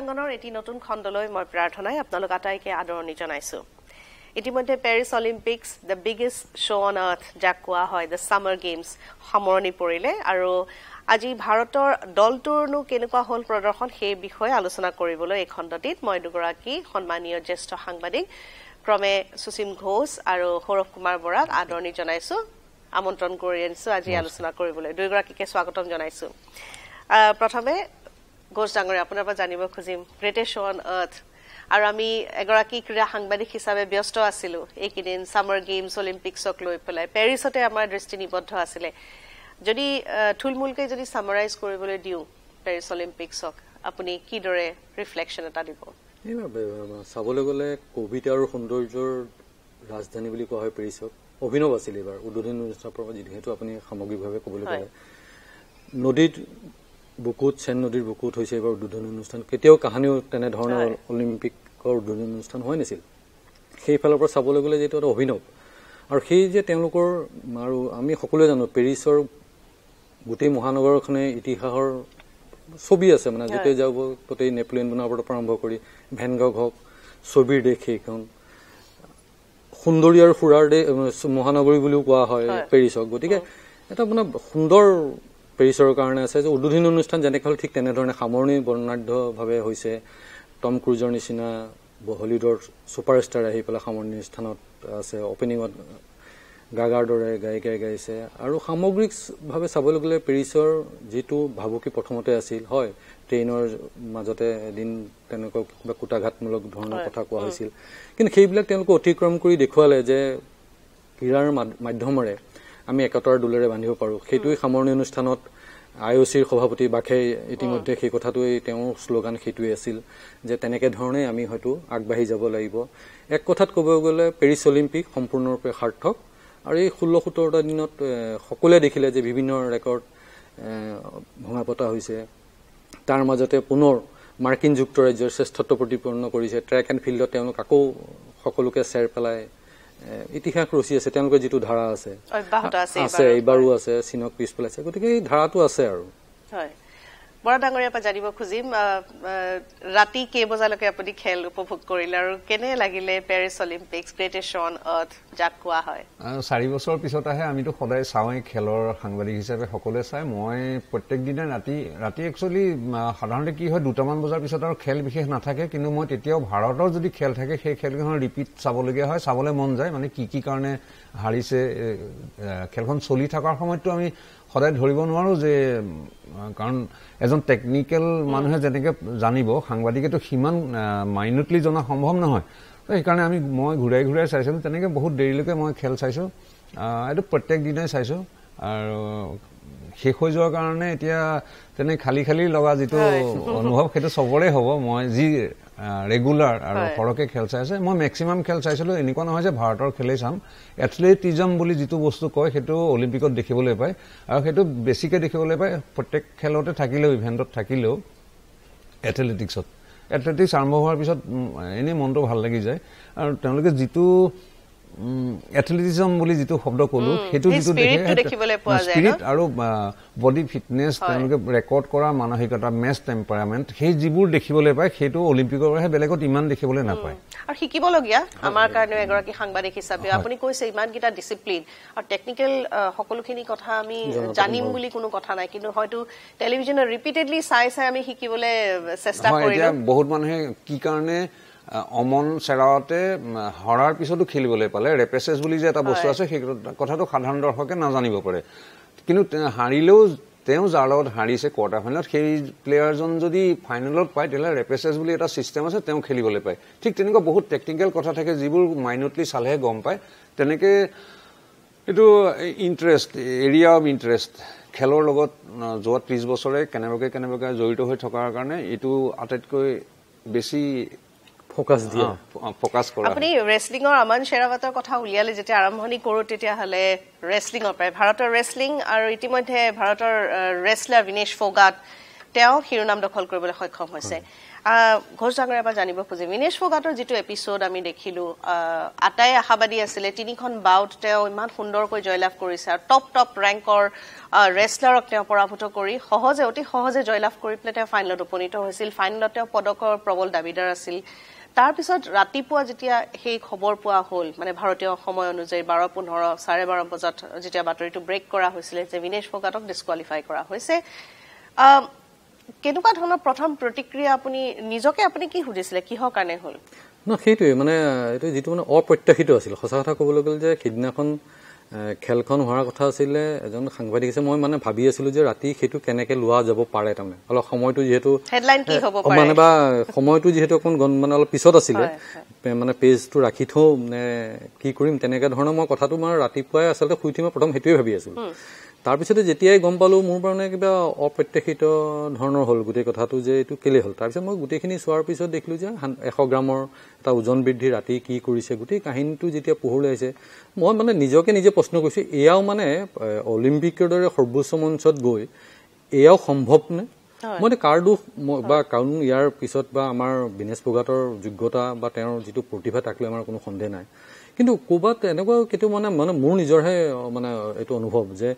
ক্ৰীড়াংগনৰ এটি নতুন খণ্ডলৈ মই প্ৰাৰ্থনাই আপোনালোক আটাইকে আদৰণি জনাইছো ইতিমধ্যে Paris Olympics the biggest show on earth যাক কোৱা হয় দ্য ছামাৰ গেমছ সামৰণি পৰিলে আৰু আজি ভাৰতৰ দলটোৰনো কেনেকুৱা হ'ল প্ৰদৰ্শন সেই বিষয়ে আলোচনা কৰিবলৈ এই খণ্ডটিত মই দুগৰাকী সন্মানীয় জ্যেষ্ঠ সাংবাদিক ক্ৰমে সুচীম ঘোষ আৰু সৌৰভ কুমাৰ বৰাক আদৰণি জনাইছো আমন্ত্ৰণ কৰি আনিছো আজি আলোচনা কৰিবলৈ দুয়োগৰাকীকে স্বাগতম জনাইছো প্ৰথমে ঘোষ ডাঙৰীয়া আপোনাৰ পৰা জানিব খুজিম গ্ৰেটেষ্ট অন আৰ্থ আৰু আমি এগৰাকী ক্ৰীড়া সাংবাদিক হিচাপে ব্যস্ত আছিলো এইকেইদিন ছামাৰ গেমছ অলিম্পিকছক লৈ পেলাই পেৰিছতে আমাৰ দৃষ্টি নিবদ্ধ আছিলে যদি থুলমূলকৈ যদি ছামাৰাইজ কৰিবলৈ দিওঁ পেৰিছ অলিম্পিকছক আপুনি কিদৰে ৰিফ্লেকশ্যন এটা দিব চাবলৈ গ'লে কভিড আৰু সৌন্দৰ্যৰ ৰাজধানী বুলি কোৱা হয় পেৰিছক অভিনৱ আছিল এইবাৰ উদ্বোধনী অনুষ্ঠানৰ পৰা যিহেতু আপুনি সামগ্ৰিকভাৱে ক'বলৈ গ'লে নদীত বুকুত চেন নদীৰ বুকুত হৈছে এইবাৰ উদ্বোধনী অনুষ্ঠান কেতিয়াও কাহানিও তেনেধৰণৰ অলিম্পিকৰ উদ্বোধনী অনুষ্ঠান হোৱা নাছিল সেইফালৰ পৰা চাবলৈ গ'লে যিটো এটা অভিনৱ আৰু সেই যে তেওঁলোকৰ আৰু আমি সকলোৱে জানো পেৰিছৰ গোটেই মহানগৰখনে ইতিহাসৰ ছবি আছে মানে য'তে যাব গোটেই নেপলিয়ন বনাবৰ পৰা আৰম্ভ কৰি ভেনগগ হওক ছবিৰ দেশ সেইখন সুন্দৰী আৰু সুৰাৰ দেশ মহানগৰী বুলিও কোৱা হয় পেৰিছক গতিকে এটা মানে সুন্দৰ পেৰিছৰ কাৰণে আছে যে উদ্বোধনী অনুষ্ঠান যেনেকৈ হ'ল ঠিক তেনেধৰণে সামৰণি বৰ্ণাঢ্যভাৱে হৈছে টম ক্ৰুজৰ নিচিনা হলিউডৰ ছুপাৰষ্টাৰ আহি পেলাই সামৰণি অনুষ্ঠানত আছে অপেনিঙত গাগাৰ দৰে গায়িকাই গাইছে আৰু সামগ্ৰিকভাৱে চাবলৈ গ'লে পেৰিছৰ যিটো ভাবুকি প্ৰথমতে আছিল হয় ট্ৰেইনৰ মাজতে এদিন তেনেকুৱা কিবা কোটাঘাতমূলক ধৰণৰ কথা কোৱা হৈছিল কিন্তু সেইবিলাক তেওঁলোকে অতিক্ৰম কৰি দেখুৱালে যে ক্ৰীড়াৰ মাধ্যমেৰে আমি একতাৰ দোলেৰে বান্ধিব পাৰোঁ সেইটোৱেই সামৰণি অনুষ্ঠানত আই অ' চিৰ সভাপতি বাখে ইতিমধ্যে সেই কথাটোৱেই তেওঁৰ শ্লোগান সেইটোৱেই আছিল যে তেনেকে ধৰণে আমি হয়তো আগবাঢ়ি যাব লাগিব এক কথাত ক'ব গ'লে পেৰিছ অলিম্পিক সম্পূৰ্ণৰূপে সাৰ্থক আৰু এই ষোল্ল সোতৰটা দিনত সকলোৱে দেখিলে যে বিভিন্ন ৰেকৰ্ড ভঙা পতা হৈছে তাৰ মাজতে পুনৰ মাৰ্কিন যুক্তৰাজ্যৰ শ্ৰেষ্ঠত্ব প্ৰতিপন্ন কৰিছে ট্ৰেক এণ্ড ফিল্ডত তেওঁলোক আকৌ সকলোকে চেৰ পেলাই ইতিহাস ৰচি আছে তেওঁলোকৰ যিটো ধাৰা আছে আছে এইবাৰো আছে চীনক পিছ পেলাইছে গতিকে এই ধাৰাটো আছে আৰু হয় বৰা ডাঙৰীয়াৰ পৰা জানিব খুজিম ৰাতি কেইবজালৈকে আপুনি খেল উপভোগ কৰিলে আৰু কেনে লাগিলে পেৰিছ অলিম্পিকছ গ্ৰেটেশ্যন অৰ্থ যাক কোৱা হয় চাৰি বছৰৰ পিছত আহে আমিতো সদায় চাওঁৱে খেলৰ সাংবাদিক হিচাপে সকলোৱে চাই মই প্ৰত্যেক দিনাই ৰাতি ৰাতি একচুৱেলি সাধাৰণতে কি হয় দুটামান বজাৰ পিছত আৰু খেল বিশেষ নাথাকে কিন্তু মই তেতিয়াও ভাৰতৰ যদি খেল থাকে সেই খেলকেইখন ৰিপিট চাবলগীয়া হয় চাবলৈ মন যায় মানে কি কি কাৰণে হাৰিছে খেলখন চলি থকাৰ সময়তো আমি সদায় ধৰিব নোৱাৰোঁ যে কাৰণ এজন টেকনিকেল মানুহে যেনেকৈ জানিব সাংবাদিকেতো সিমান মাইনটলি জনা সম্ভৱ নহয় তো সেইকাৰণে আমি মই ঘূৰাই ঘূৰাই চাইছিলোঁ তেনেকৈ বহুত দেৰিলৈকে মই খেল চাইছোঁ এইটো প্ৰত্যেক দিনাই চাইছোঁ আৰু শেষ হৈ যোৱাৰ কাৰণে এতিয়া তেনে খালী খালী লগা যিটো অনুভৱ সেইটো চবৰে হব মই যি ৰেগুলাৰ আৰু সৰহকৈ খেল চাই আছে মই মেক্সিমাম খেল চাইছিলোঁ এনেকুৱা নহয় যে ভাৰতৰ খেলেই চাম এথলেটিজম বুলি যিটো বস্তু কয় সেইটো অলিম্পিকত দেখিবলৈ পায় আৰু সেইটো বেছিকৈ দেখিবলৈ পায় প্ৰত্যেক খেলতে থাকিলেও ইভেণ্টত থাকিলেও এথলেটিক্সত এথলেটিক্স আৰম্ভ হোৱাৰ পিছত এনেই মনটো ভাল লাগি যায় আৰু তেওঁলোকে যিটো এথলেটিজম বুলি যিটো শব্দ কলো সেইটো যিটো স্পিৰিট আৰু বডি ফিটনেছ তেওঁলোকে ৰেকৰ্ড কৰা মানসিকতা মেচ টেম্পাৰামেণ্ট সেই যিবোৰ দেখিবলৈ পায় সেইটো অলিম্পিকৰ বেলেগত ইমান দেখিবলৈ নাপায় আৰু শিকিবলগীয়া আমাৰ কাৰণেও এগৰাকী সাংবাদিক হিচাপে আপুনি কৈছে ইমানকেইটা ডিচিপ্লিন আৰু টেকনিকেল সকলোখিনি কথা আমি জানিম বুলি কোনো কথা নাই কিন্তু হয়তো টেলিভিশ্যনত ৰিপিটেডলি চাই চাই আমি শিকিবলৈ চেষ্টা কৰিম বহুত মানুহে কি কাৰণে অমন চেৰাৱতে হৰাৰ পিছতো খেলিবলৈ পালে ৰেপেচেছ বুলি যে এটা বস্তু আছে সেই কথাটো সাধাৰণ দৰ্শকে নাজানিব পাৰে কিন্তু হাৰিলেও তেওঁ যাৰ লগত হাৰিছে কোৱাৰ্টাৰ ফাইনেলত সেই প্লেয়াৰজন যদি ফাইনেলত পায় তেতিয়াহ'লে ৰেপেচেছ বুলি এটা ছিষ্টেম আছে তেওঁ খেলিবলৈ পায় ঠিক তেনেকুৱা বহুত টেকনিকেল কথা থাকে যিবোৰ মাইনটলি চালেহে গম পায় তেনেকৈ এইটো ইণ্টাৰেষ্ট এৰিয়া অফ ইণ্টাৰেষ্ট খেলৰ লগত যোৱা ত্ৰিছ বছৰে কেনেবাকৈ কেনেবাকৈ জড়িত হৈ থকাৰ কাৰণে এইটো আটাইতকৈ বেছি ফকাছ দিয়ে ফকাছ কৰা আপুনি ৰেছলিঙৰ আমান শেৰাৱাতৰ কথা উলিয়ালে যেতিয়া আৰম্ভণি কৰোঁ তেতিয়াহ'লে ৰেছলিঙৰ পৰাই ভাৰতৰ ৰেছলিং আৰু ইতিমধ্যে ভাৰতৰ ৰেছলাৰ বিনেশ ফগাত তেওঁ শিৰোনাম দখল কৰিবলৈ সক্ষম হৈছে ঘোষ ডাঙৰীয়া এবাৰ জানিব খোজে বিনেশ ফোগাতৰ যিটো এপিছড আমি দেখিলোঁ আটাই আশাবাদী আছিলে তিনিখন বাউট তেওঁ ইমান সুন্দৰকৈ জয়লাভ কৰিছে আৰু টপ টপ ৰেংকৰ ৰেচলাৰক তেওঁ পৰাভূত কৰি সহজে অতি সহজে জয়লাভ কৰি পেলাই তেওঁ ফাইনেলত উপনীত হৈছিল ফাইনেলত তেওঁ পদকৰ প্ৰবল দাবীদাৰ আছিল তাৰপিছত ৰাতিপুৱা যেতিয়া সেই খবৰ পোৱা হ'ল মানে ভাৰতীয় সময় অনুযায়ী বাৰ পোন্ধৰ চাৰে বাৰ বজাত যেতিয়া বাতৰিটো ব্ৰেক কৰা হৈছিলে যে বিনেশ ফগাটক ডিচকুৱালিফাই কৰা হৈছে কেনেকুৱা ধৰণৰ প্ৰথম প্ৰতিক্ৰিয়া আপুনি নিজকে আপুনি কি সুধিছিলে কিহৰ কাৰণে হ'ল ন সেইটোৱে মানে এইটো যিটো মানে অপ্ৰত্যাশিত আছিল সঁচা কথা ক'বলৈ গ'লে যে সিদিনাখন খেলখন হোৱাৰ কথা আছিলে এজন সাংবাদিক আছে মই মানে ভাবি আছিলো যে ৰাতি সেইটো কেনেকে লোৱা যাব পাৰে তাৰমানে অলপ সময়টো যিহেতু মানে বা সময়টো যিহেতু অকণ মানে অলপ পিছত আছিলে মানে পেজটো ৰাখি থওঁ নে কি কৰিম তেনেকে ধৰণৰ মই কথাটো মই ৰাতিপুৱাই আচলতে শুই উঠি মই প্ৰথম সেইটোৱে ভাবি আছিলো তাৰপিছতে যেতিয়াই গম পালোঁ মোৰ কাৰণে কিবা অপ্ৰত্যাশিত ধৰণৰ হ'ল গোটেই কথাটো যে এইটো কেলেই হ'ল তাৰপিছত মই গোটেইখিনি চোৱাৰ পিছত দেখিলোঁ যে এশ গ্ৰামৰ এটা ওজন বৃদ্ধি ৰাতি কি কৰিছে গোটেই কাহিনীটো যেতিয়া পোহৰলৈ আহিছে মই মানে নিজকে নিজে প্ৰশ্ন কৰিছোঁ এয়াও মানে অলিম্পিকৰ দৰে সৰ্বোচ্চ মঞ্চত গৈ এয়াও সম্ভৱ নে মই এতিয়া কাৰ দোষ বা কাৰণ ইয়াৰ পিছত বা আমাৰ বিনেশ প্ৰগাটৰ যোগ্যতা বা তেওঁৰ যিটো প্ৰতিভা তাক লৈ আমাৰ কোনো সন্দেহ নাই কিন্তু ক'ৰবাত এনেকুৱা কেতিয়াও মানে মানে মোৰ নিজৰহে মানে এইটো অনুভৱ যে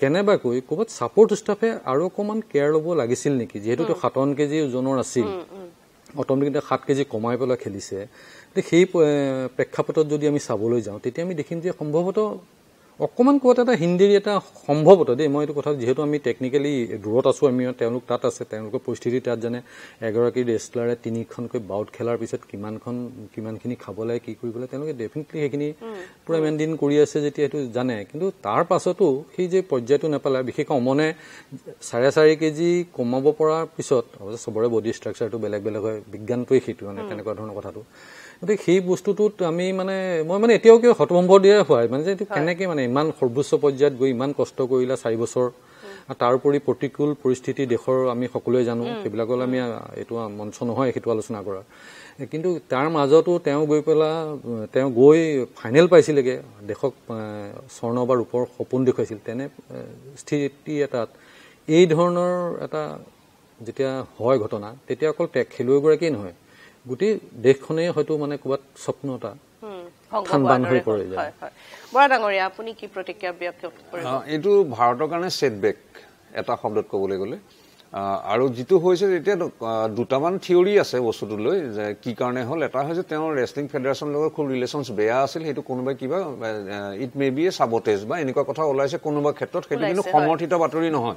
কেনেবাকৈ ক'ৰবাত ছাপৰ্ট ষ্টাফে আৰু অকণমান কেয়াৰ ল'ব লাগিছিল নেকি যিহেতু তেওঁ সাতন কেজি ওজনৰ আছিল অট'মেটিক তেওঁ সাত কেজি কমাই পেলাই খেলিছে গতিকে সেই প্ৰেক্ষাপটত যদি আমি চাবলৈ যাওঁ তেতিয়া আমি দেখিম যে সম্ভৱতঃ অকণমান ক'ৰবাত এটা হিন্দীৰ এটা সম্ভৱতঃ দেই মই এইটো কথা যিহেতু আমি টেকনিকেলি দূৰত আছোঁ আমি তেওঁলোক তাত আছে তেওঁলোকৰ পৰিস্থিতি তাত জানে এগৰাকী ৰেষ্টলাৰে তিনিখনকৈ বাউট খেলাৰ পিছত কিমানখন কিমানখিনি খাব লাগে কি কৰিব লাগে তেওঁলোকে ডেফিনেটলি সেইখিনি পূৰা মেইনটেইন কৰি আছে যেতিয়া সেইটো জানে কিন্তু তাৰ পাছতো সেই যে পৰ্যায়টো নেপালে বিশেষকৈ অমনে চাৰে চাৰি কেজি কমাব পৰাৰ পিছত অৱশ্যে চবৰে বডি ষ্ট্ৰাকচাৰটো বেলেগ বেলেগ হয় বিজ্ঞানটোৱেই সেইটো মানে তেনেকুৱা ধৰণৰ কথাটো গতিকে সেই বস্তুটোত আমি মানে মই মানে এতিয়াও কিবা হতভম্ব দিয়াই হয় মানে যে কেনেকে মানে ইমান সৰ্বোচ্চ পৰ্যায়ত গৈ ইমান কষ্ট কৰিলে চাৰি বছৰ তাৰ উপৰি প্ৰতিকূল পৰিস্থিতি দেশৰ আমি সকলোৱে জানো সেইবিলাকলৈ আমি এইটো মঞ্চ নহয় সেইটো আলোচনা কৰা কিন্তু তাৰ মাজতো তেওঁ গৈ পেলাই তেওঁ গৈ ফাইনেল পাইছিলেগে দেশক স্বৰ্ণ বা ৰূপৰ সপোন দেখুৱাইছিল তেনে স্থিতি এটাত এই ধৰণৰ এটা যেতিয়া হয় ঘটনা তেতিয়া অকল খেলুৱৈগৰাকীয়ে নহয় গোটেই দেশখনেই হয়তো মানে ক'ৰবাত স্বপ্ন এটা এইটো ভাৰতৰ কাৰণে চেটবেক এটা শব্দত কবলৈ গলে আৰু যিটো হৈছে এতিয়া দুটামান থিয়ৰি আছে বস্তুটো লৈ যে কি কাৰণে হ'ল এটা হৈছে তেওঁৰ ৰেষ্টিং ফেডাৰেশ্যনৰ লগত খুব ৰিলেশ্যনছ বেয়া আছিল সেইটো কোনোবাই কিবা ইট মে বি এ চাবটেজ বা এনেকুৱা কথা ওলাইছে কোনোবা ক্ষেত্ৰত সেইটো কিন্তু সমৰ্থিত বাতৰি নহয়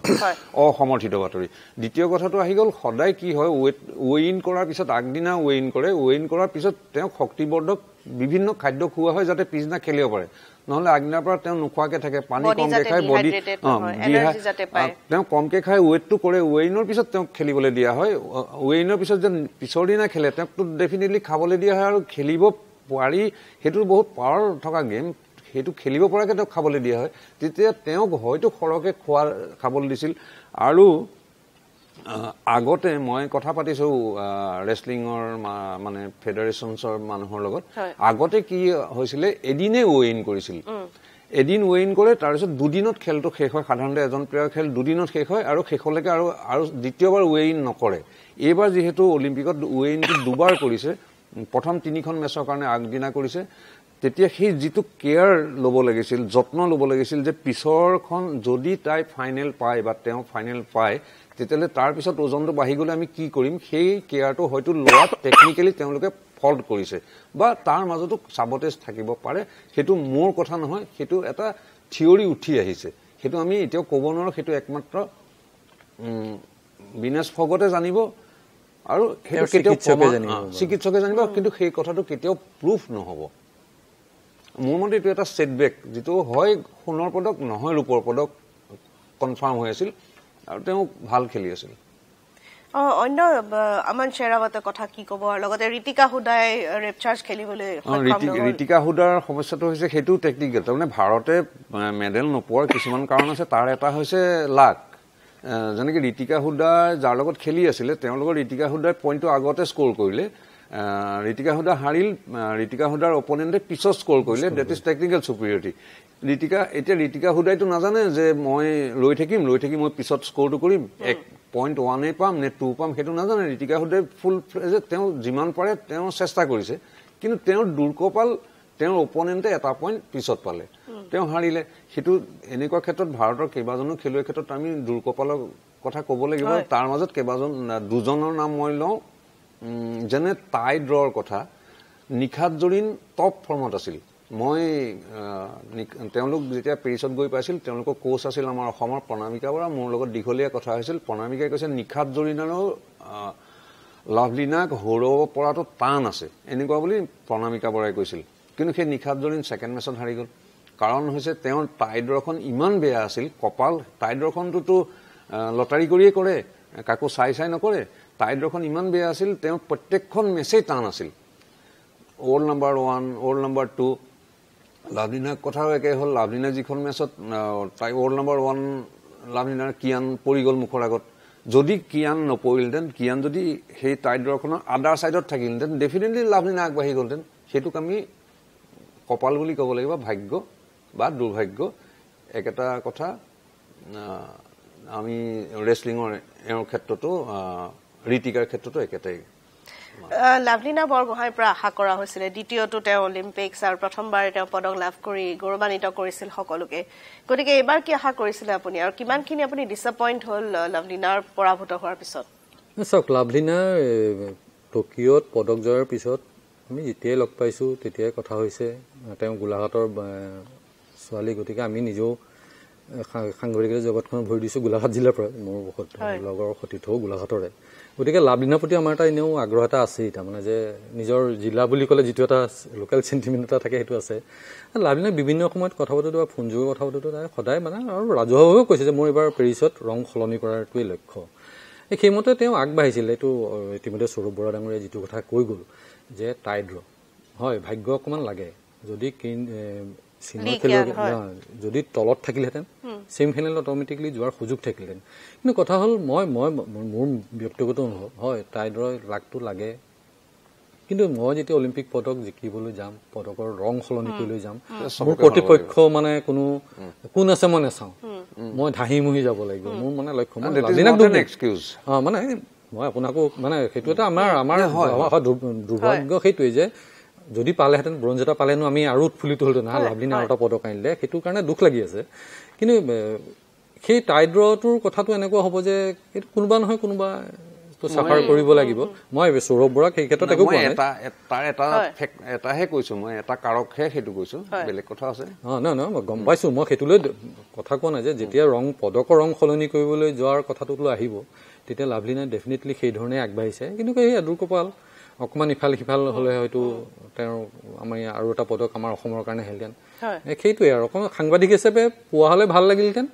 অসমৰ্থিত বাতৰি দ্বিতীয় কথাটো আহি গ'ল সদায় কি হয় ৱে ইন কৰাৰ পিছত আগদিনা ৱে ইন কৰে ৱে ইন কৰাৰ পিছত তেওঁক শক্তিবৰ্ধক বিভিন্ন খাদ্য খুওৱা হয় যাতে পিছদিনা খেলিব পাৰে নহলে আগদিনাৰ পৰা তেওঁ নোখোৱাকৈ থাকে পানী কমকৈ খাই বডি তেওঁ কমকৈ খাই ৱেইটটো কৰে ৱেইনৰ পিছত তেওঁক খেলিবলৈ দিয়া হয় ৱেইনৰ পিছত যেন পিছৰ দিনা খেলে তেওঁকতো ডেফিনেটলি খাবলৈ দিয়া হয় আৰু খেলিব পাৰি সেইটো বহুত পাৱাৰ থকা গেম সেইটো খেলিব পৰাকৈ তেওঁক খাবলৈ দিয়া হয় তেতিয়া তেওঁক হয়তো সৰহকৈ খোৱা খাবলৈ দিছিল আৰু আগতে মই কথা পাতিছোঁ ৰেচলিঙৰ মানে ফেডাৰেচনৰ মানুহৰ লগত আগতে কি হৈছিলে এদিনে ৱেইন কৰিছিল এদিন ৱেইন কৰে তাৰপিছত দুদিনত খেলটো শেষ হয় সাধাৰণতে এজন প্লেয়াৰ খেল দুদিনত শেষ হয় আৰু শেষলৈকে আৰু আৰু দ্বিতীয়বাৰ ৱেইন নকৰে এইবাৰ যিহেতু অলিম্পিকত ৱেইনটো দুবাৰ কৰিছে প্ৰথম তিনিখন মেচৰ কাৰণে আগদিনা কৰিছে তেতিয়া সেই যিটো কেয়াৰ ল'ব লাগিছিল যত্ন ল'ব লাগিছিল যে পিছৰখন যদি তাই ফাইনেল পায় বা তেওঁ ফাইনেল পায় তেতিয়াহ'লে তাৰপিছত ওজনটো বাঢ়ি গ'লে আমি কি কৰিম সেই কেয়াৰটো হয়তো লোৱাত টেকনিকেলি তেওঁলোকে ফল্ট কৰিছে বা তাৰ মাজতো চাবটেজ থাকিব পাৰে সেইটো মোৰ কথা নহয় সেইটো এটা থিয়ৰী উঠি আহিছে সেইটো আমি এতিয়াও ক'ব নোৱাৰোঁ সেইটো একমাত্ৰ বিনেশ ফগতে জানিব আৰু চিকিৎসকে জানিব কিন্তু সেই কথাটো কেতিয়াও প্ৰুফ নহ'ব মোৰ মতে এইটো এটা ছেটবেক যিটো হয় সোণৰ পদক নহয় ৰূপৰ পদক কনফাৰ্ম হৈ আছিল আৰু তেওঁ ভাল খেলি আছিল অন্য আমান শ্বেৰাৱতে কথা কি কব আৰু লগতে ঋতিকা হুদাই ৰেপচাৰ্ছ খেলিবলৈ ঋতিকা হুদাৰ সমস্যাটো হৈছে সেইটো টেকনিকেল তাৰমানে ভাৰতে মেডেল নোপোৱাৰ কিছুমান কাৰণ আছে তাৰ এটা হৈছে লাক যেনেকে ঋতিকা হুদাই যাৰ লগত খেলি আছিলে তেওঁৰ লগত ঋতিকা হুদাই পইণ্টটো আগতে স্কৰ কৰিলে ঋতিকা হুদা হাৰিল ঋতিকা হুদাৰ অপনেণ্টে পিছত স্কৰ কৰিলে that is technical superiority Ritika এতিয়া ঋতিকা হুদাইটো নাজানে যে মই লৈ থাকিম লৈ থাকিম মই পিছত স্ক'ৰটো কৰিম এক পইণ্ট ওৱানেই পাম নে টু পাম সেইটো নাজানে ঋতিকা হুদাই ফুল যে তেওঁ যিমান পাৰে তেওঁ চেষ্টা কৰিছে কিন্তু তেওঁৰ দুৰ্কপাল তেওঁৰ অপনেণ্টে এটা পইণ্ট পিছত পালে তেওঁ হাৰিলে সেইটো এনেকুৱা ক্ষেত্ৰত ভাৰতৰ কেইবাজনো খেলুৱৈৰ ক্ষেত্ৰত আমি দুৰ্কপালৰ কথা ক'ব লাগিব তাৰ মাজত কেইবাজন দুজনৰ নাম মই লওঁ যেনে টাই ড্ৰৰ কথা নিশাত জৰীণ টপ ফৰ্মত আছিল মই তেওঁলোক যেতিয়া পেৰিছত গৈ পাইছিল তেওঁলোকৰ কোচ আছিল আমাৰ অসমৰ প্ৰণামিকা বৰা মোৰ লগত দীঘলীয়া কথা হৈছিল প্ৰণামিকাই কৈছে নিশাত জৰিণ আৰু লাভলীনাক হৰুৱাব পৰাটো টান আছে এনেকুৱা বুলি প্ৰণামিকা বৰাই কৈছিল কিন্তু সেই নিশাত জৰিন ছেকেণ্ড মেচত হাৰি গ'ল কাৰণ হৈছে তেওঁৰ টাইডৰখন ইমান বেয়া আছিল কপাল টাইদৰখনটোতো লটাৰী কৰিয়ে কৰে কাকো চাই চাই নকৰে টাইডৰখন ইমান বেয়া আছিল তেওঁৰ প্ৰত্যেকখন মেচেই টান আছিল world number one old number two লাভলিনাৰ কথাও একে হ'ল লাভলিনাৰ যিখন মেচত তাই ৱৰ্ল্ড নম্বৰ ওৱান লাভলিনাৰ কিয়ান পৰি গ'ল মুখৰ আগত যদি কিয়ান নপৰিলহেঁতেন কিয়ান যদি সেই টাইডৰখনৰ আদাৰ ছাইডত থাকিলহেঁতেন ডেফিনেটলি লাভলিনা আগবাঢ়ি গ'লহেঁতেন সেইটোক আমি কপাল বুলি ক'ব লাগিব ভাগ্য বা দুৰ্ভাগ্য একেটা কথা আমি ৰেচলিঙৰ এওঁৰ ক্ষেত্ৰতো ঋতিকাৰ ক্ষেত্ৰতো একেটাই লাভলীনা বৰগোহাঁইৰ পৰা আশা কৰা হৈছিলে দ্বিতীয়টো তেওঁ অলিম্পিকছ আৰু প্ৰথমবাৰ তেওঁ পদক লাভ কৰি গৌৰৱান্বিত কৰিছিল সকলোকে গতিকে এইবাৰ কি আশা কৰিছিলে আপুনি আৰু কিমানখিনি আপুনি ডিচএপইণ্ট হ'ল লাভলীনাৰ পৰাভূত হোৱাৰ পিছত চাওক লাভলীনা টকিঅ'ত পদক জয়ৰ পিছত আমি যেতিয়াই লগ পাইছোঁ তেতিয়াই কথা হৈছে তেওঁ গোলাঘাটৰ ছোৱালী গতিকে আমি নিজেও সাংবাদিকতা জগতখন ভৰি দিছোঁ গোলাঘাট জিলাৰ পৰা মোৰ লগৰ সতীৰ্থও গোলাঘাটৰে গতিকে লাভলীনাৰ প্ৰতি আমাৰ এটা এনেও আগ্ৰহ এটা আছেই তাৰমানে যে নিজৰ জিলা বুলি ক'লে যিটো এটা লোকেল চেণ্টিমেণ্ট এটা থাকে সেইটো আছে লাভলীনাই বিভিন্ন সময়ত কথা পাতোঁতে বা ফোনযোগে কথা পাতোঁতে তাই সদায় মানে আৰু ৰাজহুৱাভাৱেও কৈছে যে মোৰ এইবাৰ পেৰিছত ৰং সলনি কৰাটোৱেই লক্ষ্য এই সেইমতে তেওঁ আগবাঢ়িছিলে এইটো ইতিমধ্যে সৌৰভ বৰা ডাঙৰীয়া যিটো কথা কৈ গ'ল যে টাইড্ৰ হয় ভাগ্য অকণমান লাগে যদি যদি তলত থাকিলেহেঁতেন ছেমিফাইনেলত অট'মেটিকেলি যোৱাৰ সুযোগ থাকিলহেঁতেন কিন্তু কথা হ'ল মই মই মোৰ ব্যক্তিগত অনুভৱ হয় টাইডৰ লাগটো লাগে কিন্তু মই যেতিয়া অলিম্পিক পদক জিকিবলৈ যাম পদকৰ ৰং সলনি কৰিবলৈ যাম মোৰ কৰ্তৃপক্ষ মানে কোনো কোন আছে মই নাচাওঁ মই ধাহি মুহি যাব লাগিব মোৰ মানে লক্ষ্য মানে মই আপোনাকো মানে সেইটো এটা আমাৰ আমাৰ দুৰ্ভাগ্য সেইটোৱেই যে যদি পালেহেঁতেন ব্ৰঞ্জ এটা পালেনো আমি আৰু উৎফুল্লিত হ'লো নহয় লাভলিনে আৰু এটা পদক আনিলে সেইটো কাৰণে দুখ লাগি আছে কিন্তু সেই টাইড্ৰটোৰ কথাটো এনেকুৱা হ'ব যে কোনোবা নহয় কোনোবা চাফাৰ কৰিব লাগিব মই সৌৰভ বৰাক সেই ক্ষেত্ৰত একো এটাহে কৈছো মই এটা কাৰকহে সেইটো কৈছো বেলেগ কথা আছে অঁ নহয় নহয় মই গম পাইছো মই সেইটোলৈ কথা কোৱা নাই যে যেতিয়া ৰং পদকৰ ৰং সলনি কৰিবলৈ যোৱাৰ কথাটোতো আহিব তেতিয়া লাভলিনাই ডেফিনেটলি সেইধৰণে আগবাঢ়িছে কিন্তু সেই কপাল অকমান ইফাল সিফাল হলে হয়তো তেওঁ আমাৰ আৰু এটা পদক আমাৰ অসমৰ কাৰণে আহিলহেঁতেন সেইটোৱে আৰু অকণমান সাংবাদিক হিচাপে পোৱা হলে ভাল লাগিলহেঁতেন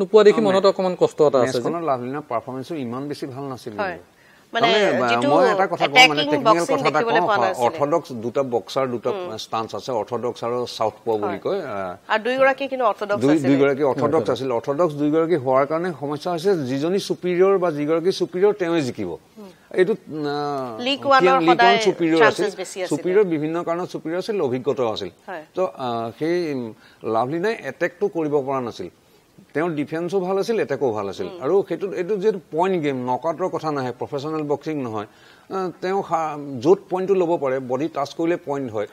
নোপোৱা দেখি মনত অকণমান কষ্ট এটা আছে সমস্যা হৈছে যিজনী চুপিৰিয়ৰ বা যিগৰাকী চুপিৰিয়ৰ তেওঁ জিকিব এইটো লিগ ওৱান চুপিৰিয়ৰ বিভিন্ন কাৰণত চুপিৰিয়ৰ আছিল অভিজ্ঞতাও আছিল তো সেই লাভলিনাই এটেকটো কৰিব পৰা নাছিল তেওঁৰ ডিফেন্সো ভাল আছিল এটেকো ভাল আছিল আৰু সেইটো এইটো যিহেতু পইণ্ট গেম নকআউটৰ কথা নাহে প্ৰফেচনেল বক্সিং নহয় তেওঁ য'ত পইণ্টটো ল'ব পাৰে বডি টাছ কৰিলে পইণ্ট হয়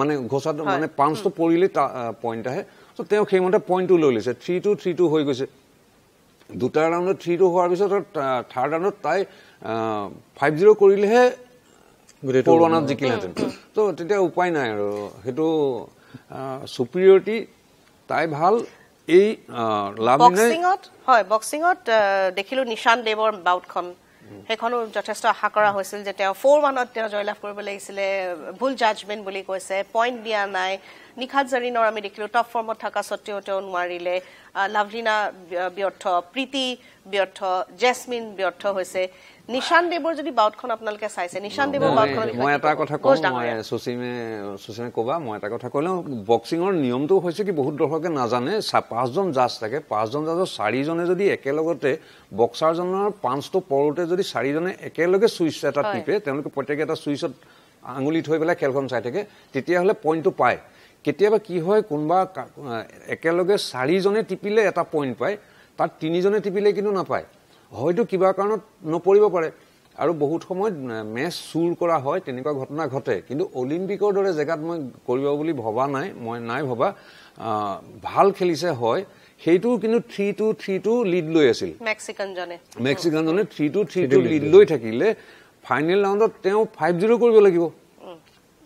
মানে ঘোচাটো মানে পাঞ্চটো পৰিলেই পইণ্ট আহে তো তেওঁ সেইমতে পইণ্টটো লৈ লৈছে থ্ৰী টু থ্ৰী টু হৈ গৈছে দুটা ৰাউণ্ডত থ্ৰী টু হোৱাৰ পিছত থাৰ্ড ৰাউণ্ডত তাই ফাইভ জিৰ' কৰিলেহে ফ'ৰ ওৱানত জিকিলেহেঁতেন তো তেতিয়া উপায় নাই আৰু সেইটো চুপিৰিয়ৰিটি তাই ভাল এই লাভিঙত হয় বক্সিঙত দেখিলো নিশান দেৱৰ বাউটখন সেইখনো যথেষ্ট আশা কৰা হৈছিল যে তেওঁ ফ'ৰ ওৱানত তেওঁ জয়লাভ কৰিব লাগিছিলে ভুল জাজমেণ্ট বুলি কৈছে পইণ্ট দিয়া নাই নিশাত জৰিণৰ আমি দেখিলো টপ ফৰ্মত থকা স্বত্বেও তেওঁ নোৱাৰিলে লাভলিনা ব্যৰ্থ প্ৰীতি ব্যৰ্থ জেচমিন ব্যৰ্থ হৈছে নিশান দেৱৰ যদি বাউটখন আপোনালোকে চাইছে নিশান দেৱৰ মই এটা কথা কওঁ কবা মই এটা কথা কলো বক্সিঙৰ নিয়মটো হৈছে কি বহুত দৰ্শকে নাজানে পাঁচজন জাজ থাকে পাঁচজন জাজৰ চাৰিজনে যদি একেলগতে বক্সাৰজনৰ পাঁচটো পৰোতে যদি চাৰিজনে একেলগে চুইচ এটা টিপে তেওঁলোকে প্ৰত্যেকে এটা চুইচত আঙুলি থৈ পেলাই খেলখন চাই থাকে তেতিয়াহ'লে পইণ্টটো পায় কেতিয়াবা কি হয় কোনোবা একেলগে চাৰিজনে টিপিলে এটা পইণ্ট পায় তাত তিনিজনে টিপিলে কিন্তু নাপায় হয়তো কিবা কাৰণত নপৰিব পাৰে আৰু বহুত সময়ত মেচ চুৰ কৰা হয় তেনেকুৱা ঘটনা ঘটে কিন্তু অলিম্পিকৰ দৰে জেগাত মই কৰিব বুলি ভবা নাই মই নাই ভবা ভাল খেলিছে হয় সেইটো কিন্তু three two three two lead লৈ আছিল মেক্সিকানজনে three two three two lead লৈ থাকিলে ফাইনেল ৰাউণ্ডত তেওঁ ফাইভ জিৰ' কৰিব লাগিব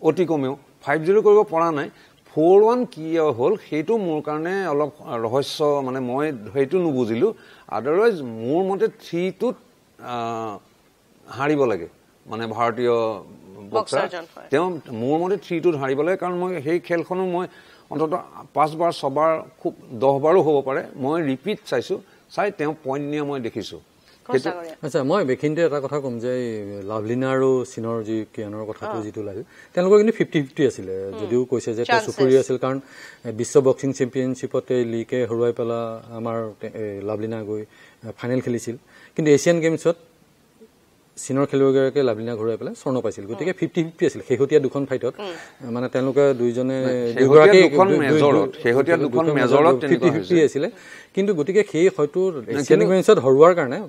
অতি কমেও ফাইভ জিৰ' কৰিব পৰা নাই ফ'ৰ ওৱান কি হ'ল সেইটো মোৰ কাৰণে অলপ ৰহস্য মানে মই সেইটো নুবুজিলোঁ আদাৰৱাইজ মোৰ মতে থ্ৰীটোত হাৰিব লাগে মানে ভাৰতীয় বক্সাৰ তেওঁ মোৰ মতে থ্ৰীটোত হাৰিব লাগে কাৰণ মই সেই খেলখনো মই অন্ততঃ পাঁচবাৰ ছবাৰ খুব দহবাৰো হ'ব পাৰে মই ৰিপিট চাইছোঁ চাই তেওঁ পইণ্ট নিয়া মই দেখিছোঁ আচ্ছা মই বেখিনিতে এটা কথা ক'ম যে এই লাভলিনা আৰু চীনৰ যি কিয়ানৰ কথাটো যিটো লাগিল তেওঁলোকৰ কিন্তু ফিফটি ফিফটি আছিলে যদিও কৈছে যে তেওঁ চুকুৰি আছিল কাৰণ বিশ্ব বক্সিং চেম্পিয়নশ্বিপতে লীকে হৰুৱাই পেলাই আমাৰ লাভলিনা গৈ ফাইনেল খেলিছিল কিন্তু এছিয়ান গেমছত চীনৰ খেলুৱৈগৰাকীয়ে লাভলীনা ঘূৰাই পেলাই স্বৰ্ণ পাইছিল গতিকে ফিফটি ফিফটি আছিল শেহতীয়া দুখন ফাইটত মানে তেওঁলোকে দুইজনে আছিলে কিন্তু গতিকে সেই হয়তো এছিয়ান গেমছত হৰোৱাৰ কাৰণে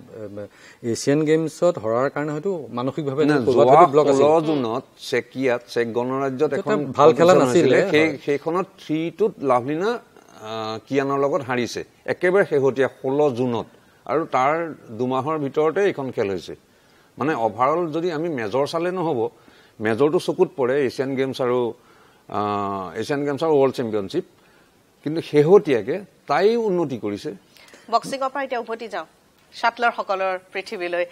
এছিয়ান গেমছত হৰাৰ কাৰণে হয়তো মানসিকভাৱে চেকিয়াত চেক গণৰাজ্যত এখন ভাল খেলা নাছিলে সেইখনত থ্ৰীটোত লাভলীনা কিয়ানৰ লগত হাৰিছে একেবাৰে শেহতীয়া ষোল্ল জুনত আৰু তাৰ দুমাহৰ ভিতৰতে এইখন খেল হৈছে মানে অভাৰঅল যদি আমি মেজৰ চালে নহ'ব মেজৰটো চকুত পৰে এছিয়ান গেমছ আৰু এছিয়ান গেমছ আৰু ৱৰ্ল্ড চেম্পিয়নশ্বিপ কিন্তু শেহতীয়াকে তাই উন্নতি কৰিছে বক্সিঙৰ পৰা এতিয়া উভতি যাওঁ শ্বাটলাৰসকলৰ পৃথিৱীলৈ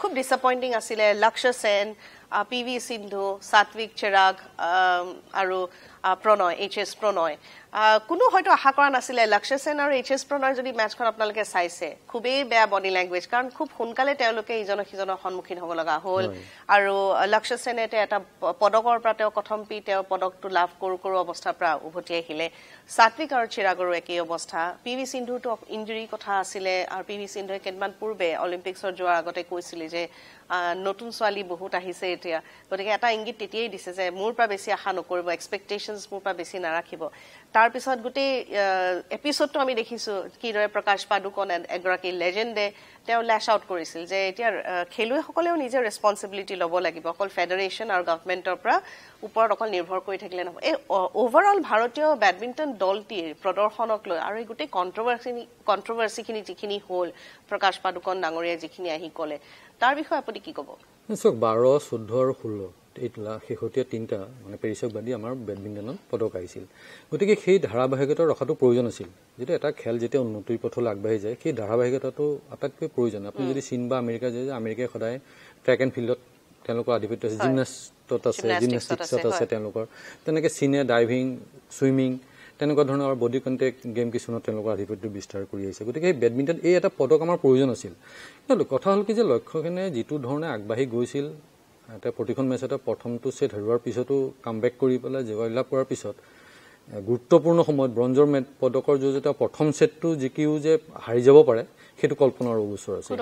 খুব ডিচএপইণ্টিং আছিলে লক্ষ্য সেন পি ভি সিন্ধু সাত্বিক চিৰাগ আৰু প্ৰণয় এইচ এছ প্ৰণয় কোনো হয়তো আশা কৰা নাছিলে লক্ষ্য সেন আৰু এইচ এছ প্ৰণয় যদি মেচখন আপোনালোকে চাইছে খুবেই বেয়া বডি লেংগুৱেজ কাৰণ খুব সোনকালে তেওঁলোকে ইজনে সিজনৰ সন্মুখীন হ'ব লগা হ'ল আৰু লক্ষ্য সেনে তেওঁ এটা পদকৰ পৰা তেওঁ কথম পি তেওঁ পদকটো লাভ কৰো কৰো অৱস্থাৰ পৰা উভতি আহিলে সাত্বিক আৰু চিৰাগৰো একেই অৱস্থা পি ভি সিন্ধুৰতো ইঞ্জুৰীৰ কথা আছিলে আৰু পি ভি সিন্ধুৱে কেইদিনমান পূৰ্বে অলিম্পিকছৰ যোৱাৰ আগতে কৈছিলে যে নতুন ছোৱালী বহুত আহিছে এতিয়া গতিকে এটা ইংগিত তেতিয়াই দিছে যে মোৰ পৰা বেছি আশা নকৰিব এক্সপেক্টেশ্যনছ মোৰ পৰা বেছি নাৰাখিব তাৰপিছত গোটেই এপিচডটো আমি দেখিছোঁ কিদৰে প্ৰকাশ পাডুকন এগৰাকী লেজেণ্ডে তেওঁ লেছ আউট কৰিছিল যে এতিয়া খেলুৱৈসকলেও নিজে ৰেছপনচিবিলিটি ল'ব লাগিব অকল ফেডাৰেশ্যন আৰু গভমেণ্টৰ পৰা ওপৰত অকল নিৰ্ভৰ কৰি থাকিলে নহ'ব এই অভাৰঅল ভাৰতীয় বেডমিণ্টন দলটিৰ প্ৰদৰ্শনক লৈ আৰু এই গোটেই কণ্ট্ৰভাৰ্চি কণ্ট্ৰভাৰ্চিখিনি যিখিনি হ'ল প্ৰকাশ পাদুকন ডাঙৰীয়াই যিখিনি আহি ক'লে তাৰ বিষয়ে আপুনি কি ক'ব চাওক বাৰ চৈধ্য আৰু ষোল্ল এই শেহতীয়া তিনিটা মানে পেৰিছক বাদ দি আমাৰ বেডমিণ্টনত পদক আহিছিল গতিকে সেই ধাৰাবাহিকতা ৰখাটো প্ৰয়োজন আছিল যিটো এটা খেল যেতিয়া উন্নতিৰ পথলৈ আগবাঢ়ি যায় সেই ধাৰাবাহিকতাটো আটাইতকৈ প্ৰয়োজন আপুনি যদি চীন বা আমেৰিকা যায় যে আমেৰিকাই সদায় ট্ৰেক এণ্ড ফিল্ডত তেওঁলোকৰ আধিপত্য আছে জিমনাষ্টত আছে জিমনাষ্টিক্সত আছে তেওঁলোকৰ তেনেকৈ চীনে ডাইভিং চুইমিং তেনেকুৱা ধৰণৰ আৰু বডি কণ্টেক্ট গেম কিছুমানত তেওঁলোকৰ আধিপত্য বিস্তাৰ কৰি আহিছে গতিকে সেই বেডমিণ্টন এই এটা পদক আমাৰ প্ৰয়োজন আছিল কিন্তু কথা হ'ল কি যে লক্ষ্যখিনিয়ে যিটো ধৰণে আগবাঢ়ি গৈছিল এতিয়া প্ৰতিখন মেচতে প্ৰথমটো ছেট হেৰুৱাৰ পিছতো কাম বেক কৰি পেলাই জয়লাভ কৰাৰ পিছত গুৰুত্বপূৰ্ণ সময়ত ব্ৰঞ্জৰ মে পদকৰ যুঁজ এতিয়া প্ৰথম ছেটটো জিকিও যে হাৰি যাব পাৰে সেইটো কল্পনাৰ অগোচৰ আছিল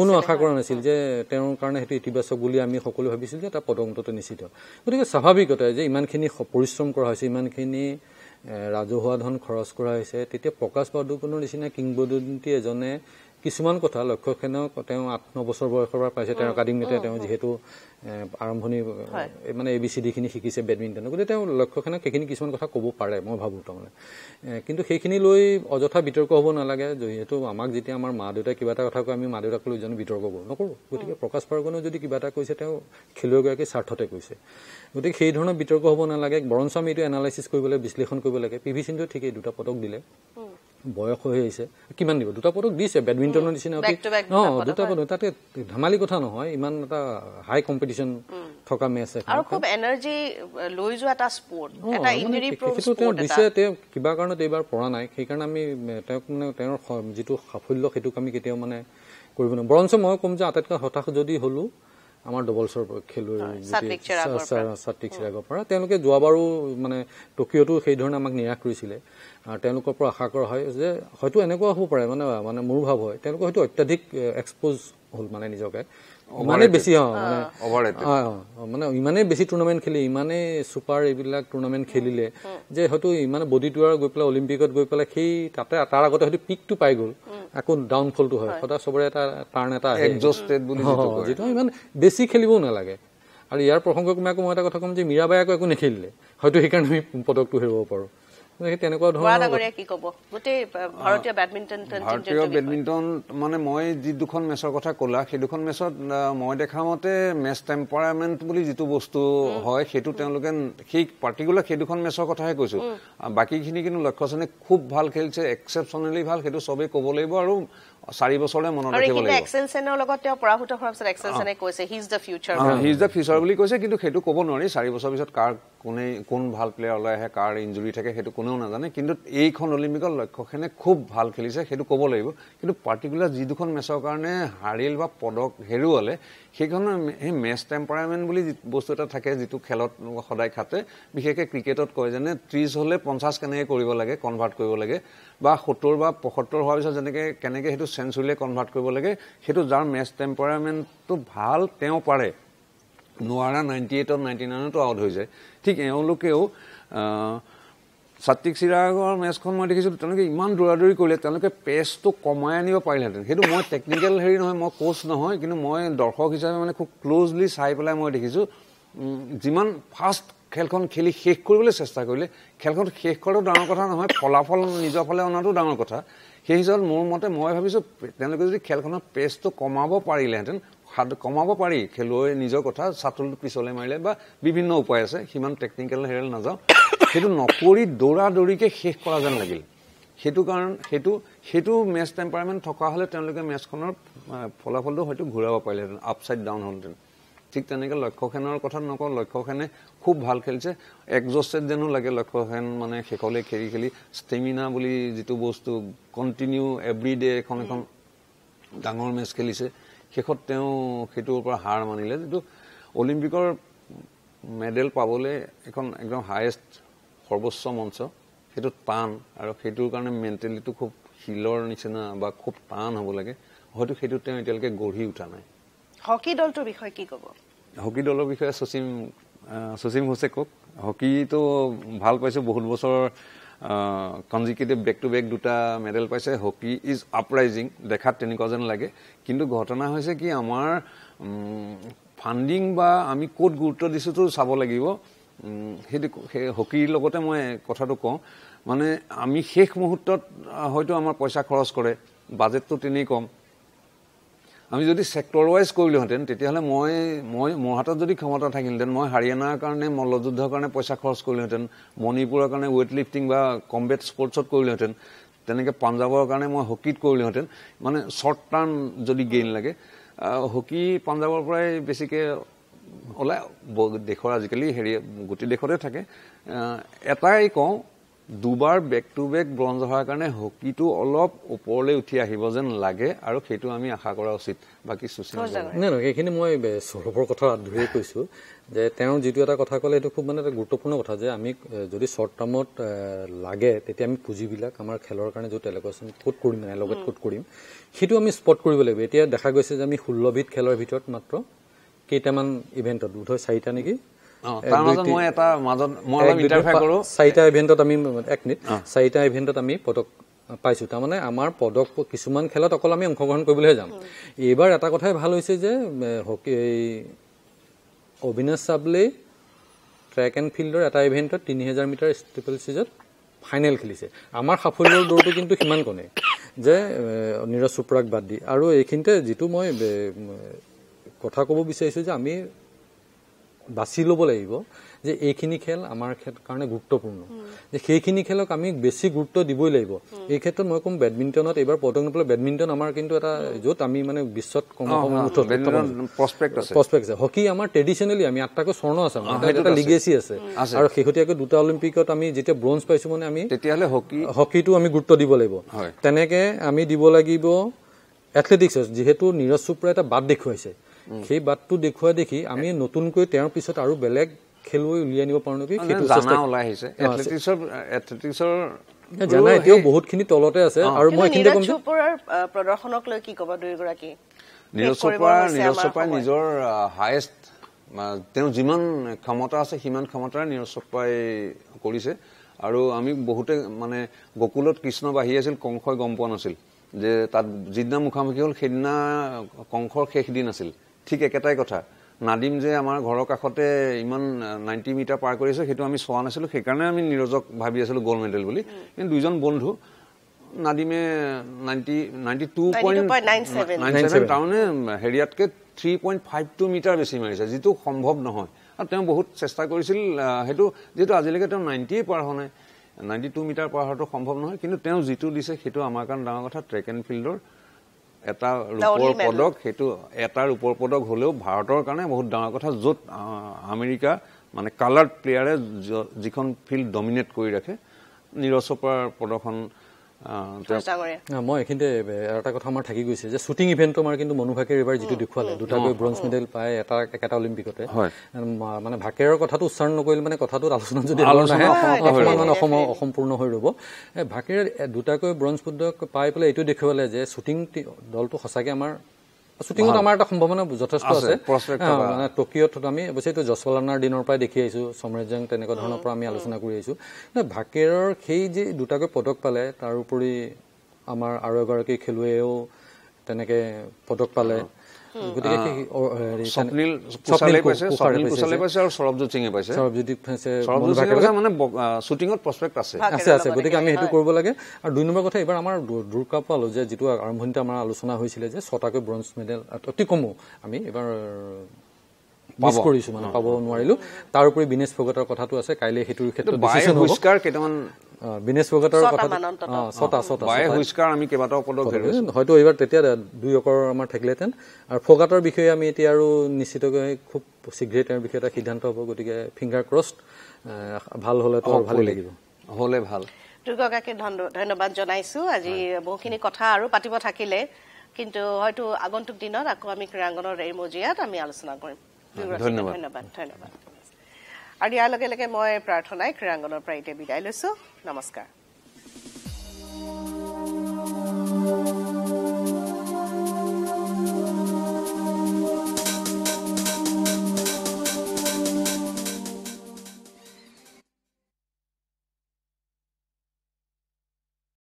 কোনো আশা কৰা নাছিল যে তেওঁৰ কাৰণে সেইটো ইতিবাচক বুলি আমি সকলোৱে ভাবিছিলোঁ যে এটা পদংটোতে নিশ্চিত গতিকে স্বাভাৱিকতে যে ইমানখিনি পৰিশ্ৰম কৰা হৈছে ইমানখিনি ৰাজহুৱা ধন খৰচ কৰা হৈছে তেতিয়া প্ৰকাশ পাদুকনৰ নিচিনা কিংবদন্তি এজনে কিছুমান কথা লক্ষ্য সেনক তেওঁ আঠ ন বছৰ বয়সৰ পৰা পাইছে তেওঁ একাডেমিতে তেওঁ যিহেতু আৰম্ভণি মানে এ বি চি ডিখিনি শিকিছে বেডমিণ্টনৰ গতিকে তেওঁ লক্ষ্য সেনক সেইখিনি কিছুমান কথা ক'ব পাৰে মই ভাবোঁ তাৰমানে কিন্তু সেইখিনি লৈ অযথা বিতৰ্ক হ'ব নালাগে যিহেতু আমাক যেতিয়া আমাৰ মা দেউতাই কিবা এটা কথা কয় আমি মা দেউতাক লৈ জানো বিতৰ্ক কৰোঁ নকৰোঁ গতিকে প্ৰকাশ পাৰ্গনেও যদি কিবা এটা কৈছে তেওঁ খেলুৱৈগৰাকীৰ স্বাৰ্থতে কৈছে গতিকে সেই ধৰণৰ বিতৰ্ক হ'ব নালাগে বৰঞ্চ আমি এইটো এনালাইচিছ লাগে বিশ্লেষণ কৰিব লাগে পি ভি সিন্ধুৱে ঠিকেই দুটা পদক দিলে বয়স হৈ আহিছে কিমান দিব দুটা পদক দিছে বেডমিণ্টনৰ নিচিনা অঁ দুটা পদক তাতে ধেমালি কথা নহয় ইমান এটা হাই কম্পিটিশ্যন থকা মেচ এখন এনাৰ্জি লৈ যোৱা তেওঁ দিছে তেওঁ কিবা কাৰণত এইবাৰ পৰা নাই সেইকাৰণে আমি তেওঁক মানে তেওঁৰ যিটো সাফল্য সেইটোক আমি কেতিয়াও মানে কৰিব নোৱাৰোঁ বৰঞ্চ মই ক'ম যে আটাইতকৈ হতাশ যদি হ'লোঁ আমাৰ ডবলছৰ খেলুৱৈ চিৰাগৰ পৰা তেওঁলোকে যোৱাবাৰো মানে টকিঅ'টো সেইধৰণে আমাক নিৰাশ কৰিছিলে আৰু তেওঁলোকৰ পৰা আশা কৰা হয় যে হয়তো এনেকুৱা হ'ব পাৰে মানে মানে মোৰ ভাৱ হয় তেওঁলোকে হয়তো অত্যাধিক এক্সপ'জ হ'ল মানে নিজকে ইমানেই বেছি মানে ইমানেই বেছি টুৰ্ণামেণ্ট খেলি ইমানেই চুপাৰ এইবিলাক টুৰ্ণামেণ্ট খেলিলে যে হয়তো ইমান বডিটো আৰু গৈ পেলাই অলিম্পিকত গৈ পেলাই সেই তাতে তাৰ আগতে হয়তো পিকটো পাই গ'ল আকৌ ডাউনফলটো হয় সদায় চবৰে এটা টাৰ্ণ এটা যিটো ইমান বেছি খেলিবও নালাগে আৰু ইয়াৰ প্ৰসংগক্ৰমে আকৌ মই এটা কথা ক'ম যে মীৰাবাই আকৌ একো নেখেলিলে হয়তো সেইকাৰণে আমি পদকটো হেৰুৱাব পাৰোঁ তেনেকুৱা ধৰণৰ ভাৰতীয় বেডমিণ্টন মানে মই যি দুখন মেচৰ কথা কলা সেই দুখন মেচত মই দেখা মতে মেচ টেম্পাৰামেণ্ট বুলি যিটো বস্তু হয় সেইটো তেওঁলোকে সেই পাৰ্টিকুলাৰ সেই দুখন মেচৰ কথাহে কৈছো বাকীখিনি কিন্তু লক্ষ্য সেনে খুব ভাল খেলিছে এক্সেপশ্যনেলি ভাল সেইটো চবেই কব লাগিব আৰু চাৰি বছৰলৈ মনত ৰাখিব লাগিব এক্সেলচেনৰ লগত তেওঁ পৰাভূত হোৱাৰ পিছত এক্সেলচেনে কৈছে he's the future he's the future বুলি কৈছে কিন্তু সেইটো ক'ব নোৱাৰি চাৰি বছৰ পিছত কাৰ কোনে কোন ভাল প্লেয়াৰ ওলাই আহে কাৰ ইঞ্জুৰি থাকে সেইটো কোনেও নাজানে কিন্তু এইখন অলিম্পিকৰ লক্ষ্যখনে খুব ভাল খেলিছে সেইটো ক'ব লাগিব কিন্তু পাৰ্টিকুলাৰ যি দুখন মেচৰ কাৰণে হাৰিল বা পদক হেৰুৱালে সেইখন সেই মেচ টেম্পাৰামেণ্ট বুলি বস্তু এটা থাকে যিটো খেলত সদায় খাতে বিশেষকৈ ক্ৰিকেটত কয় যেনে ত্ৰিছ হলে পঞ্চাছ কেনেকৈ কৰিব লাগে কনভাৰ্ট কৰিব লাগে বা সত্তৰ বা পঁসত্তৰ হোৱাৰ পিছত যেনেকৈ কেনেকৈ সেইটো চেঞ্চুৰীলে কনভাৰ্ট কৰিব লাগে সেইটো যাৰ মেচ টেম্পাৰামেণ্টটো ভাল তেওঁ পাৰে নোৱাৰা নাইণ্টি এইটত নাইণ্টি নাইনতো আউট হৈ যায় ঠিক এওঁলোকেও সাত্বিক চিৰাগৰ মেচখন মই দেখিছোঁ তেওঁলোকে ইমান দৌৰা দৌৰি কৰিলে তেওঁলোকে পেচটো কমাই আনিব পাৰিলেহেঁতেন সেইটো মই টেকনিকেল হেৰি নহয় মই কোচ নহয় কিন্তু মই দৰ্শক হিচাপে মানে খুব ক্ল'জলি চাই পেলাই মই দেখিছোঁ যিমান ফাষ্ট খেলখন খেলি শেষ কৰিবলৈ চেষ্টা কৰিলে খেলখন শেষ কৰাটো ডাঙৰ কথা নহয় ফলাফল নিজৰ ফালে অনাটো ডাঙৰ কথা সেই হিচাপত মোৰ মতে মই ভাবিছোঁ তেওঁলোকে যদি খেলখনৰ পেচটো কমাব পাৰিলেহেঁতেন কমাব পাৰি খেলুৱৈ নিজৰ কথা চাতুল পিছলৈ মাৰিলে বা বিভিন্ন উপায় আছে সিমান টেকনিকেল হেৰিয়াল নাযাওঁ সেইটো নকৰি দৌৰা দৌৰিকে শেষ কৰা যেন লাগিল সেইটো কাৰণ সেইটো সেইটো মেচ টেম্পাৰমেণ্ট থকা হলে তেওঁলোকে মেচখনৰ ফলাফলটো হয়তো ঘূৰাব পাৰিলেহেঁতেন আপ ছাইড ডাউন হ'লহেঁতেন ঠিক তেনেকৈ লক্ষ্যসেনৰ কথা নকওঁ লক্ষ্যসেনে খুব ভাল খেলিছে একজষ্টেড যেনো লাগে লক্ষ্যসেন মানে শেষলৈ খেলি খেলি ষ্টেমিনা বুলি যিটো বস্তু কণ্টিনিউ এভৰি ডে এখন এখন ডাঙৰ মেচ খেলিছে শেষত তেওঁ সেইটোৰ পৰা হাৰ মানিলে যিটো অলিম্পিকৰ মেডেল পাবলৈ এখন একদম হায়েষ্ট সৰ্বোচ্চ মঞ্চ সেইটোত টান আৰু সেইটোৰ কাৰণে মেণ্টেলিটো খুব শিলৰ নিচিনা বা খুব টান হ'ব লাগে হয়তো সেইটো তেওঁ এতিয়ালৈকে গঢ়ি উঠা নাই হকী দলটোৰ বিষয়ে কি ক'ব হকী দলৰ বিষয়ে শচীম শচীম হৈছে কওক হকীটো ভাল পাইছোঁ বহুত বছৰ কনজিকেটিভ বেক টু বেক দুটা মেডেল পাইছে হকী ইজ আপৰাইজিং দেখাত তেনেকুৱা যেন লাগে কিন্তু ঘটনা হৈছে কি আমাৰ ফাণ্ডিং বা আমি ক'ত গুৰুত্ব দিছোঁতো চাব লাগিব সেইটো সেই হকীৰ লগতে মই কথাটো কওঁ মানে আমি শেষ মুহূৰ্তত হয়তো আমাৰ পইচা খৰচ কৰে বাজেটটো তেনেই কম আমি যদি ছেক্টৰ ৱাইজ কৰিলোহেঁতেন তেতিয়াহ'লে মই মই মোৰ হাতত যদি ক্ষমতা থাকিলহেঁতেন মই হাৰিয়ানাৰ কাৰণে মল্লযুদ্ধৰ কাৰণে পইচা খৰচ কৰিলোহেঁতেন মণিপুৰৰ কাৰণে ৱেইট লিফটিং বা কম্বেট স্পৰ্টছত কৰিলোহেঁতেন তেনেকৈ পাঞ্জাৱৰ কাৰণে মই হকীত কৰিলোহেঁতেন মানে শ্বৰ্ট টাৰ্ম যদি গেইন লাগে হকী পাঞ্জাৱৰ পৰাই বেছিকৈ ওলাই দেশৰ আজিকালি হেৰি গোটেই দেশতে থাকে এটাই কওঁ দুবাৰ বেক টু বেক ব্ৰঞ্জ হোৱাৰ কাৰণে হকীটো অলপ ওপৰলৈ উঠি আহিব যেন লাগে আৰু সেইটো আমি আশা কৰা উচিত বাকী চুচিন নাই নহয় এইখিনি মই সৌৰভৰ কথা আধৰিয়ে কৈছোঁ যে তেওঁ যিটো এটা কথা ক'লে সেইটো খুব মানে এটা গুৰুত্বপূৰ্ণ কথা যে আমি যদি শ্বৰ্ট টাৰ্মত লাগে তেতিয়া আমি পুঁজিবিলাক আমাৰ খেলৰ কাৰণে যিটো এলোকেশ্যন ক'ত কৰিম নাই লগত ক'ত কৰিম সেইটো আমি স্পট কৰিব লাগিব এতিয়া দেখা গৈছে যে আমি ষোল্লবিধ খেলৰ ভিতৰত মাত্ৰ কেইটামান ইভেণ্টত বোধ হয় চাৰিটা নেকি চাৰিটা ইভেণ্টত আমি এক মিনিট চাৰিটা ইভেণ্টত আমি পদক পাইছোঁ তাৰমানে আমাৰ পদক কিছুমান খেলত অকল আমি অংশগ্ৰহণ কৰিবলৈহে যাম এইবাৰ এটা কথাই ভাল হৈছে যে হকী অবিনাশ চাবলেই ট্ৰেক এণ্ড ফিল্ডৰ এটা ইভেণ্টত তিনি হেজাৰ মিটাৰ ষ্টেপল চিজত ফাইনেল খেলিছে আমাৰ সাফল্যৰ দৌৰটো কিন্তু সিমান কণে যে নীৰজ চোপ্ৰাক বাদ দি আৰু এইখিনিতে যিটো মই কথা ক'ব বিচাৰিছোঁ যে আমি বাছি ল'ব লাগিব যে এইখিনি খেল আমাৰ কাৰণে গুৰুত্বপূৰ্ণ যে সেইখিনি খেলক আমি বেছি গুৰুত্ব দিবই লাগিব এই ক্ষেত্ৰত মই কম বেডমিণ্টনত এইবাৰ পদক নপালে বেডমিণ্টন আমাৰ কিন্তু এটা য'ত আমি মানে বিশ্বত কম আছে হকী আমাৰ ট্ৰেডিচনেলি আমি আঠটাকৈ স্বৰ্ণ আছে এটা লিগেচি আছে আৰু শেহতীয়াকৈ দুটা অলিম্পিকত আমি যেতিয়া ব্ৰঞ্জ পাইছো মানে আমি তেতিয়াহ'লে হকী হকীটো আমি গুৰুত্ব দিব লাগিব তেনেকে আমি দিব লাগিব এথলেটিক্সত যিহেতু নীৰজ চোপ্ৰাই এটা বাট দেখুৱাইছে সেই বাটটো দেখুৱাই দেখি আমি নতুনকৈ তেওঁৰ পিছত আৰু বেলেগ খেলুৱৈ উলিয়াই নিব পাৰোঁ নেকি জানা এতিয়াও বহুতখিনি তলতে আছে আৰু মই এইখিনিতে ক'ম প্ৰদৰ্শনক লৈ কি ক'ব দুয়োগৰাকী নীৰজ চোপ্ৰা নীৰজ চোপ্ৰাই নিজৰ হায়েষ্ট তেওঁ যিমান ক্ষমতা আছে সিমান ক্ষমতাৰে নীৰজ চোপ্ৰাই কৰিছে আৰু আমি বহুতে মানে গকুলত কৃষ্ণ বাঢ়ি আছিল কংশই গম পোৱা নাছিল যে তাত যিদিনা মুখামুখি হ'ল সেইদিনা কংশৰ শেষ দিন আছিল ঠিক একেটাই কথা নাদিম যে আমাৰ ঘৰৰ কাষতে ইমান নাইণ্টি মিটাৰ পাৰ কৰিছে সেইটো আমি চোৱা নাছিলোঁ সেইকাৰণে আমি নীৰজক ভাবি আছিলোঁ গ'ল্ড মেডেল বুলি কিন্তু দুইজন বন্ধু নাদিমে নাইণ্টি নাইণ্টি টু পইণ্ট তাৰমানে হেৰিয়াতকৈ three point five two metre বেছি মাৰিছে যিটো সম্ভৱ নহয় আৰু তেওঁ বহুত চেষ্টা কৰিছিল সেইটো যিহেতু আজিলৈকে তেওঁ নাইণ্টিয়ে পাৰ হোৱা নাই নাইণ্টি টু মিটাৰ পাৰ হোৱাটো সম্ভৱ নহয় কিন্তু তেওঁ যিটো দিছে সেইটো আমাৰ কাৰণে ডাঙৰ কথা ট্ৰেক এণ্ড ফিল্ডৰ এটা ৰূপৰ পদক সেইটো এটা ৰূপৰ পদক হলেও ভাৰতৰ কাৰণে বহুত ডাঙৰ কথা য'ত আমেৰিকা মানে কালাৰ্ড প্লেয়াৰে যিখন ফিল্ড ডমিনেট কৰি ৰাখে নীৰজ চোপ্ৰাৰ প্ৰদৰ্শন মই এইখিনিতে এটা কথা আমাৰ থাকি গৈছে যে শ্বুটিং ইভেণ্টটো আমাৰ কিন্তু ভাকেৰ এইবাৰ যিটো দেখুৱালে দুটাকৈ ব্ৰঞ্জ মেডেল পায় এটা একেটা অলিম্পিকতে মানে ভাকেৰৰ কথাটো উচ্চাৰণ নকৰিলে মানে কথাটোত আলোচনা যদি অসম অসম্পূৰ্ণ হৈ ৰ'ব ভাকেৰে দুটাকৈ ব্ৰঞ্জ পদক পাই পেলাই এইটো দেখুৱালে যে শ্বুটিং দলটো সঁচাকৈ আমাৰ শ্বুটিঙত আমাৰ এটা সম্ভাৱনা যথেষ্ট আছে মানে টকিঅ'ত আমি অৱশ্যে এইটো জছৱালানাৰ দিনৰ পৰাই দেখি আহিছোঁ সমৰেজ তেনেকুৱা ধৰণৰ পৰা আমি আলোচনা কৰি আহিছোঁ ভাকেৰৰ সেই যি দুটাকৈ পদক পালে তাৰোপৰি আমাৰ আৰু এগৰাকী খেলুৱৈয়েও তেনেকৈ পদক পালে গতিকে স্বপ্নীল কুশালে পাইছে স্বপ্নীল কুশালে পাইছে আৰু সৌৰভজ্যোত সিঙে পাইছে সৌৰভজ্যোতি পাইছে মানে শ্বুটিঙত প্ৰস্পেক্ট আছে আছে আছে গতিকে আমি সেইটো কৰিব লাগে আৰু দুই নম্বৰ কথা এইবাৰ আমাৰ দুৰ্গা পালো যে যিটো আৰম্ভণিতে আমাৰ আলোচনা হৈছিলে যে ছটাকৈ ব্ৰঞ্জ মেডেল অতি কমেও আমি এইবাৰ মিছ কৰিছো মানে পাব নোৱাৰিলো তাৰ উপৰি বিনেশ ফগতৰ কথাটো আছে কাইলৈ সেইটোৰ ক্ষেত্ৰত ডিচিশ্যন হ'ব কেইটামান বিনেশ ফগতৰ কথা অঁ ছটা ছটা বায়ে হুইস্কাৰ আমি কেইবাটাও পদক হেৰুৱে হয়তো এইবাৰ তেতিয়া দুই অকৰ আমাৰ থাকিলেহেঁতেন আৰু ফগাটৰ বিষয়ে আমি এতিয়া আৰু নিশ্চিতকৈ খুব শীঘ্ৰে তেওঁৰ বিষয়ে এটা সিদ্ধান্ত হ'ব গতিকে ফিংগাৰ ক্ৰছ ভাল হ'লেতো ভালেই লাগিব হ'লে ভাল দুৰ্গাকে ধন্যবাদ জনাইছো আজি বহুখিনি কথা আৰু পাতিব থাকিলে কিন্তু হয়তো আগন্তুক দিনত আকৌ আমি ক্ৰীড়াংগণৰ এই মজিয়াত আমি আলোচনা কৰিম ধন্যবাদ ধন্যবাদ ধন্যবাদ আৰু ইয়াৰ লগে লগে মই প্ৰাৰ্থনাই ক্ৰীড়াংগনৰ পৰা এতিয়া বিদায় লৈছোঁ নমস্কাৰ